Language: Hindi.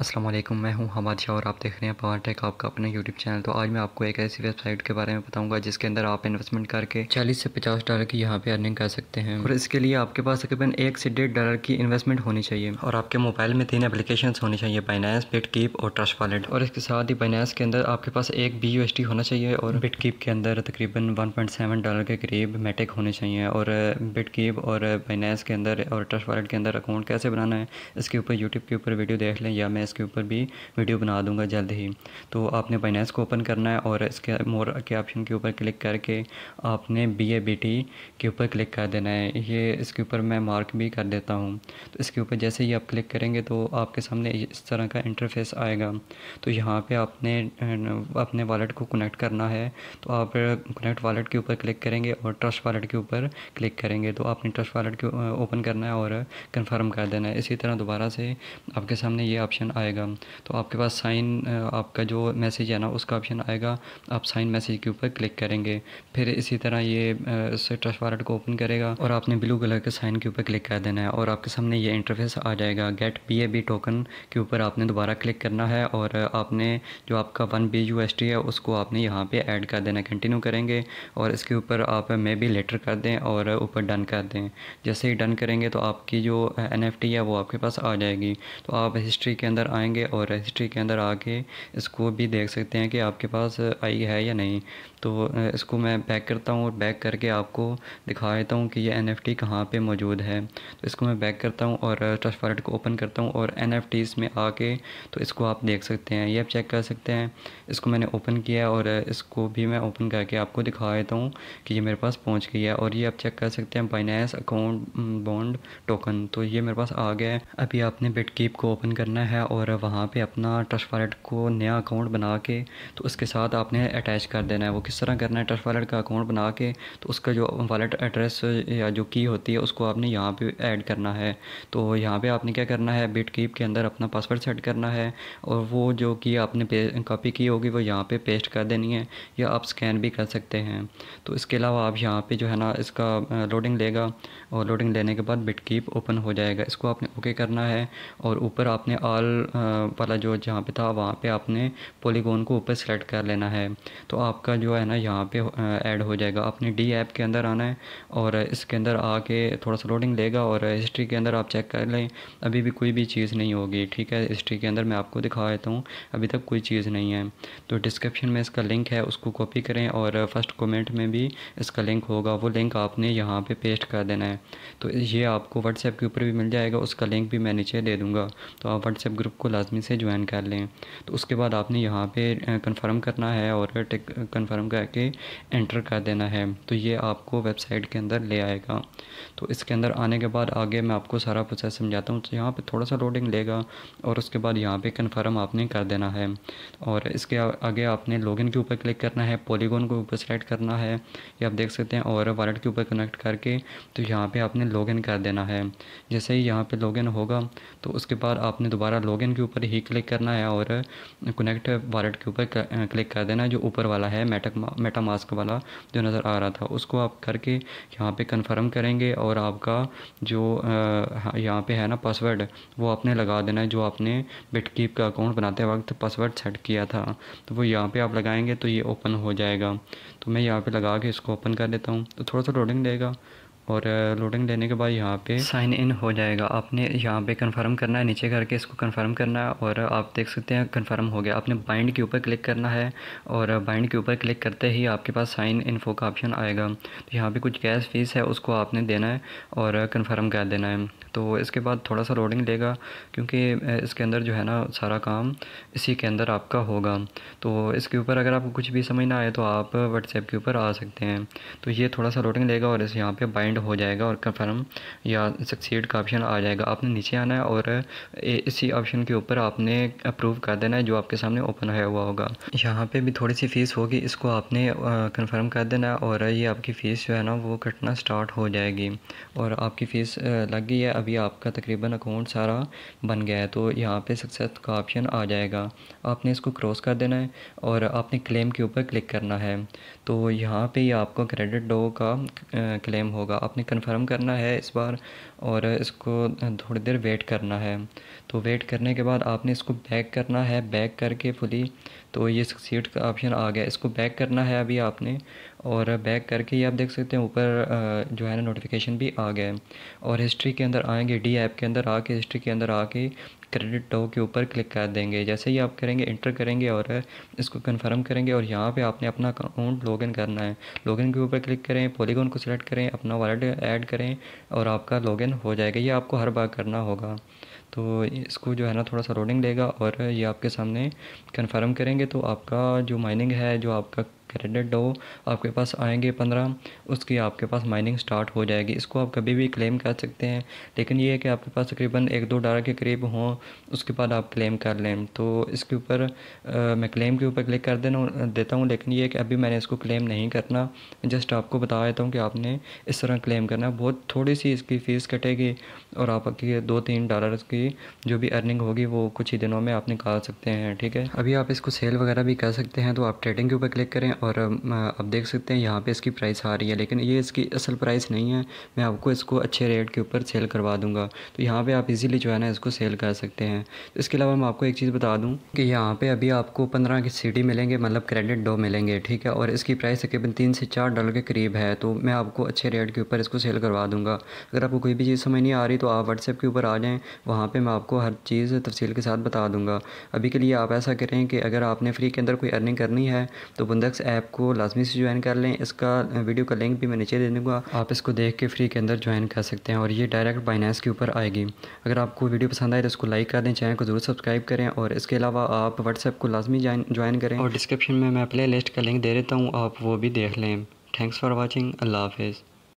अस्सलाम वालेकुम मैं हूं हमाद शाह और आप देख रहे हैं पावर टेक आपका अपना यूट्यूब चैनल तो आज मैं आपको एक ऐसी वेबसाइट के बारे में बताऊंगा जिसके अंदर आप इन्वेस्टमेंट करके 40 से 50 डॉलर की यहां पे अर्निंग कर सकते हैं और इसके लिए आपके पास तकरीबन एक से डेढ़ डॉलर की इन्वेस्टमेंट होनी चाहिए और आपके मोबाइल में तीन एप्लीकेशन होनी चाहिए बाइनास बिट कीप और ट्रस्ट वॉलेट और इसके साथ ही बाइनास के अंदर आपके पास एक बी यू होना चाहिए और बिट कीप के अंदर तकरीबन वन डॉलर के करीब मेटिक होने चाहिए और बिट कीप और बाइनास के अंदर और ट्रस्ट वॉलेट के अंदर अकाउंट कैसे बनाना है इसके ऊपर यूट्यूब के ऊपर वीडियो देख लें या मैं बाइनेंस के ऊपर भी वीडियो बना दूंगा जल्द ही तो आपने बाइनेंस को ओपन करना है और इसके मोर के ऑप्शन के ऊपर क्लिक करके आपने बी ए बी टी के ऊपर क्लिक कर देना है ये इसके ऊपर मैं मार्क भी कर देता हूँ तो इसके ऊपर जैसे ही आप क्लिक करेंगे तो आपके सामने इस तरह का इंटरफेस आएगा तो यहाँ पर आपने अपने वालेट को कनेक्ट करना है तो आप कनेक्ट वालेट के ऊपर क्लिक करेंगे और ट्रस्ट वालेट के ऊपर क्लिक करेंगे तो आपने ट्रस्ट वालेट को ओपन करना है और कंफर्म कर देना है इसी तरह दोबारा से आपके सामने ये ऑप्शन आएगा तो आपके पास साइन आपका जो मैसेज है ना उसका ऑप्शन आएगा आप साइन मैसेज के ऊपर क्लिक करेंगे फिर इसी तरह ये ट्रस्ट वालेट को ओपन करेगा और आपने ब्लू कलर के साइन के ऊपर क्लिक कर देना है और आपके सामने ये इंटरफेस आ जाएगा gate P A B token के ऊपर आपने दोबारा क्लिक करना है और आपने जो आपका one B U S T है उसको आपने यहाँ पर ऐड कर देना कंटिन्यू करेंगे और इसके ऊपर आप मे बी लेटर कर दें और ऊपर डन कर दें जैसे ही डन करेंगे तो आपकी जो एन एफ टी है वो आपके पास आ जाएगी तो आप हिस्ट्री के अंदर अंदर आएंगे और रजिस्ट्री के अंदर आके इसको भी देख सकते हैं कि आपके पास आई है या नहीं तो इसको मैं बैक करता हूँ और बैक करके आपको दिखा देता हूँ कि ये एन एफ टी कहाँ पर मौजूद है तो इसको मैं बैक करता हूँ और ट्रस्ट वॉलेट को ओपन करता हूँ और एन एफ टीज़ में आके तो इसको आप देख सकते हैं ये आप चेक कर सकते हैं इसको मैंने ओपन किया और इसको भी मैं ओपन करके आपको दिखा देता हूँ कि ये मेरे पास पहुँच गई है और ये आप चेक कर सकते हैं फाइनेंस अकाउंट बॉन्ड टोकन तो ये मेरे पास आ गया है अभी आपने बिटकीप को ओपन करना है और और वहाँ पे अपना ट्रस्ट वॉलेट को नया अकाउंट बना के तो उसके साथ आपने अटैच कर देना है वो किस तरह करना है ट्रस्ट वॉलेट का अकाउंट बना के तो उसका जो वॉलेट एड्रेस या जो की होती है उसको आपने यहाँ पे ऐड करना है तो यहाँ पे आपने क्या करना है बिट कीप के अंदर अपना पासवर्ड सेट करना है और वो जो की आपने कॉपी की होगी वो यहाँ पर पे पेस्ट कर देनी है या आप स्कैन भी कर सकते हैं तो इसके अलावा आप यहाँ पर जो है ना इसका लोडिंग लेगा और लोडिंग लेने के बाद बिट कीप ओपन हो जाएगा इसको आपने ओके करना है और ऊपर आपने ऑल वाला जो जहाँ पे था वहाँ पे आपने पॉलीगॉन को ऊपर सेलेक्ट कर लेना है तो आपका जो है ना यहाँ पे ऐड हो जाएगा आपने डी ऐप के अंदर आना है और इसके अंदर आके थोड़ा सा लोडिंग लेगा और हिस्ट्री के अंदर आप चेक कर लें अभी भी कोई भी चीज़ नहीं होगी ठीक है हिस्ट्री के अंदर मैं आपको दिखा देता हूँ अभी तक कोई चीज़ नहीं है तो डिस्क्रिप्शन में इसका लिंक है उसको कॉपी करें और फर्स्ट कॉमेंट में भी इसका लिंक होगा वो लिंक आपने यहाँ पर पेस्ट कर देना है तो ये आपको व्हाट्सएप के ऊपर भी मिल जाएगा उसका लिंक भी मैं नीचे दे दूँगा तो आप व्हाट्सएप ग्रुप ग्रुप को लाजमी से ज्वाइन कर लें तो उसके बाद आपने यहाँ पे कंफर्म करना है और कन्फर्म करके एंटर कर देना है तो ये आपको वेबसाइट के अंदर ले आएगा तो इसके अंदर आने के बाद आगे मैं आपको सारा प्रोसेस समझाता हूँ तो यहाँ पर थोड़ा सा लोडिंग लेगा और उसके बाद यहाँ पर कन्फर्म आपने कर देना है और इसके आगे आपने लॉगिन के ऊपर क्लिक करना है पॉलीगोन के ऊपर सेलेक्ट करना है ये आप देख सकते हैं और वॉलेट के ऊपर कनेक्ट करके तो यहाँ पर आपने लॉगिन कर देना है जैसे ही यहाँ पर लॉगिन होगा तो उसके बाद आपने दोबारा लॉग लॉगिन के ऊपर ही क्लिक करना है और कनेक्ट वॉलेट के ऊपर क्लिक कर देना है जो ऊपर वाला है मेटक मेटा मास्क वाला जो नज़र आ रहा था उसको आप करके यहाँ पे कंफर्म करेंगे और आपका जो यहाँ पे है ना पासवर्ड वो आपने लगा देना है जो आपने बिटकीप का अकाउंट बनाते वक्त पासवर्ड सेट किया था तो वो यहाँ पर आप लगाएंगे तो ये ओपन हो जाएगा तो मैं यहाँ पे लगा के इसको ओपन कर देता हूँ तो थोड़ा सा लोडिंग देगा और लोडिंग लेने के बाद यहाँ पे साइन इन हो जाएगा आपने यहाँ पे कंफर्म करना है नीचे करके इसको कंफर्म करना है और आप देख सकते हैं कंफर्म हो गया आपने बाइंड के ऊपर क्लिक करना है और बाइंड के ऊपर क्लिक करते ही आपके पास साइन फो का ऑप्शन आएगा तो यहाँ पर कुछ गैस फीस है उसको आपने देना है और कन्फर्म कर देना है तो इसके बाद थोड़ा सा लोडिंग लेगा क्योंकि इसके अंदर जो है ना सारा काम इसी के अंदर आपका होगा तो इसके ऊपर अगर आपको कुछ भी समझ ना आए तो आप व्हाट्सएप के ऊपर आ सकते हैं तो ये थोड़ा सा लोडिंग लेगा और इस यहाँ पर बाइंड सेंड हो जाएगा और कन्फर्म या सक्सीड का ऑप्शन आ जाएगा आपने नीचे आना है और इसी ऑप्शन के ऊपर आपने अप्रूव कर देना है जो आपके सामने ओपन आया हुआ होगा यहाँ पे भी थोड़ी सी फ़ीस होगी इसको आपने कन्फर्म कर देना है और ये आपकी फ़ीस जो है ना वो कटना स्टार्ट हो जाएगी और आपकी फ़ीस लग गई है अभी आपका तकरीबन अकाउंट सारा बन गया है तो यहाँ पे सक्सेस का ऑप्शन आ जाएगा आपने इसको क्रॉस कर देना है और आपने क्लेम के ऊपर क्लिक करना है तो यहाँ पे ये आपको क्रेडिट डो का क्लेम होगा आपने कंफर्म करना है इस बार और इसको थोड़ी देर वेट करना है तो वेट करने के बाद आपने इसको बैक करना है बैक करके फुली तो ये सक्सीड का ऑप्शन आ गया इसको बैक करना है अभी आपने और बैक करके ये आप देख सकते हैं ऊपर जो है ना नोटिफिकेशन भी आ गया है और हिस्ट्री के अंदर आएंगे डी ऐप के अंदर आके हिस्ट्री के अंदर आके क्रेडिट टो के ऊपर क्लिक कर देंगे जैसे ही आप करेंगे इंटर करेंगे और इसको कन्फर्म करेंगे और यहाँ पे आपने अपना अकाउंट लॉगिन करना है लॉगिन के ऊपर क्लिक करें पॉलीगॉन को सिलेक्ट करें अपना वॉलेट ऐड करें और आपका लॉगिन हो जाएगा ये आपको हर बार करना होगा तो इसको जो है ना थोड़ा सा लोडिंग देगा और ये आपके सामने कन्फर्म करेंगे तो आपका जो माइनिंग है जो आपका क्रेडिट दो आपके पास आएंगे पंद्रह उसकी आपके पास माइनिंग स्टार्ट हो जाएगी इसको आप कभी भी क्लेम कर सकते हैं लेकिन ये है कि आपके पास तकरीबन एक दो डॉलर के करीब हों उसके बाद आप क्लेम कर लें तो इसके ऊपर मैं क्लेम के ऊपर क्लिक कर देना देता हूँ लेकिन ये है कि अभी मैंने इसको क्लेम नहीं करना जस्ट आपको बता देता हूँ कि आपने इस तरह क्लेम करना बहुत थोड़ी सी इसकी फ़ीस कटेगी और आपकी दो तीन डॉलर की जो भी अर्निंग होगी वो कुछ ही दिनों में आप निकाल सकते हैं ठीक है अभी आप इसको सेल वगैरह भी कर सकते हैं तो आप ट्रेडिंग के ऊपर क्लिक करें और आप देख सकते हैं यहाँ पे इसकी प्राइस आ रही है लेकिन ये इसकी असल प्राइस नहीं है मैं आपको इसको अच्छे रेट के ऊपर सेल करवा दूँगा तो यहाँ पर आप इजीली जो है ना इसको सेल कर सकते हैं इसके अलावा मैं आपको एक चीज़ बता दूँ कि यहाँ पर अभी आपको पंद्रह की सी मिलेंगे मतलब क्रेडिट डो मिलेंगे ठीक है और इसकी प्राइस तकरीबन तीन से चार डॉलर के करीब है तो मैं आपको अच्छे रेट के ऊपर इसको सेल करवा दूँगा अगर आपको कोई भी चीज़ समझ नहीं आ रही तो आप व्हाट्सएप के ऊपर आ जाएँ वहाँ पर मैं आपको हर चीज़ तफसील के साथ बता दूँगा अभी के लिए आप ऐसा करें कि अगर आपने फ्री के अंदर कोई अर्निंग करनी है तो बुंदक्स ऐप को लाजमी से ज्वाइन कर लें इसका वीडियो का लिंक भी मैं नीचे दे दूँगा आप इसको देख के फ्री के अंदर ज्वाइन कर सकते हैं और ये डायरेक्ट बाइनेंस के ऊपर आएगी अगर आपको वीडियो पसंद आए तो इसको लाइक कर दें चैनल को ज़रूर सब्सक्राइब करें और इसके अलावा आप व्हाट्सएप को लाजमी ज्वाइन करें और डिस्क्रिप्शन में मैं प्ले लिस्ट का लिंक दे देता हूँ आप वो भी देख लें थैंक्स फॉर वॉचिंग अल्लाह हाफिज़